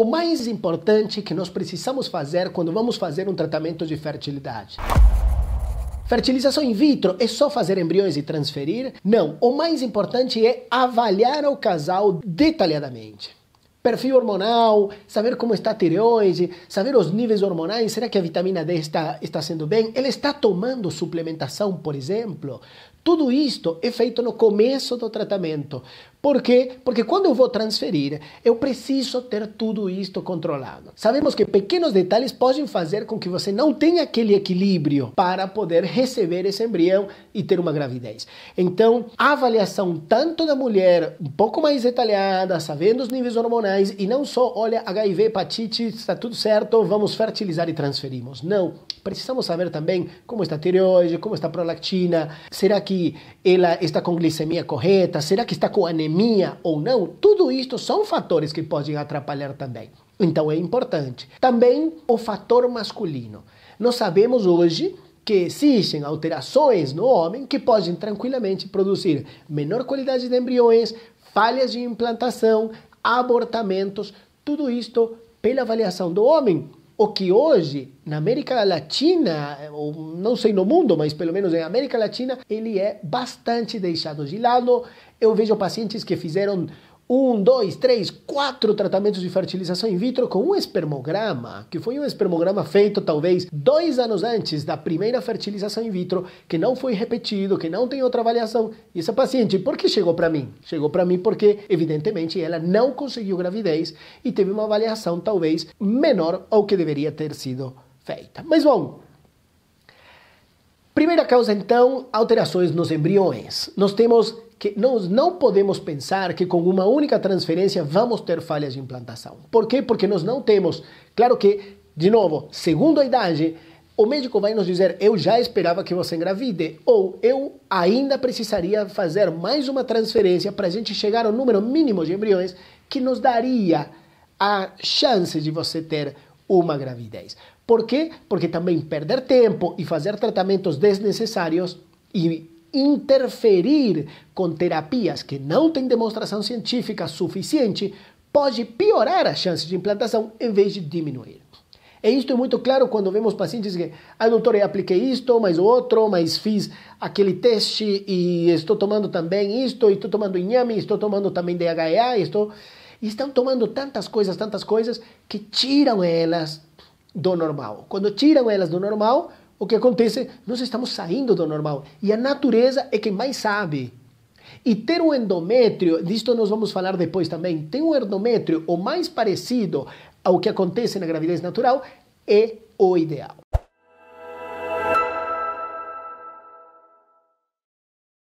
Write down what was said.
O mais importante que nós precisamos fazer quando vamos fazer um tratamento de fertilidade. Fertilização in vitro é só fazer embriões e transferir? Não, o mais importante é avaliar o casal detalhadamente. Perfil hormonal, saber como está a tireoide, saber os níveis hormonais, será que a vitamina D está, está sendo bem? Ele está tomando suplementação, por exemplo? Tudo isto é feito no começo do tratamento. Por quê? Porque quando eu vou transferir, eu preciso ter tudo isto controlado. Sabemos que pequenos detalhes podem fazer com que você não tenha aquele equilíbrio para poder receber esse embrião e ter uma gravidez. Então, a avaliação tanto da mulher, um pouco mais detalhada, sabendo os níveis hormonais e não só, olha, HIV, hepatite, está tudo certo, vamos fertilizar e transferimos. Não, Precisamos saber também como está a tireoide, como está a prolactina, será que ela está com glicemia correta, será que está com anemia ou não? Tudo isto são fatores que podem atrapalhar também. Então é importante. Também o fator masculino. Nós sabemos hoje que existem alterações no homem que podem tranquilamente produzir menor qualidade de embriões, falhas de implantação, abortamentos, tudo isto pela avaliação do homem o que hoje, na América Latina, ou não sei no mundo, mas pelo menos na América Latina, ele é bastante deixado de lado. Eu vejo pacientes que fizeram um, dois, três, quatro tratamentos de fertilização in vitro com um espermograma, que foi um espermograma feito talvez dois anos antes da primeira fertilização in vitro, que não foi repetido, que não tem outra avaliação. E essa paciente, por que chegou para mim? Chegou para mim porque, evidentemente, ela não conseguiu gravidez e teve uma avaliação talvez menor ao que deveria ter sido feita. Mas bom, Primeira causa, então, alterações nos embriões. Nós temos que nós não podemos pensar que com uma única transferência vamos ter falhas de implantação. Por quê? Porque nós não temos. Claro que, de novo, segundo a idade, o médico vai nos dizer: eu já esperava que você engravide, ou eu ainda precisaria fazer mais uma transferência para a gente chegar ao número mínimo de embriões que nos daria a chance de você ter uma gravidez. Por quê? Porque também perder tempo e fazer tratamentos desnecessários e interferir com terapias que não têm demonstração científica suficiente pode piorar as chances de implantação em vez de diminuir. E isto é muito claro quando vemos pacientes que, ah, doutor, eu apliquei isto, mas outro, mas fiz aquele teste e estou tomando também isto, estou tomando inhame, estou tomando também DHEA, estou... E estão tomando tantas coisas, tantas coisas, que tiram elas do normal. Quando tiram elas do normal, o que acontece? Nós estamos saindo do normal. E a natureza é quem mais sabe. E ter um endométrio, disto nós vamos falar depois também, ter um endométrio o mais parecido ao que acontece na gravidez natural é o ideal.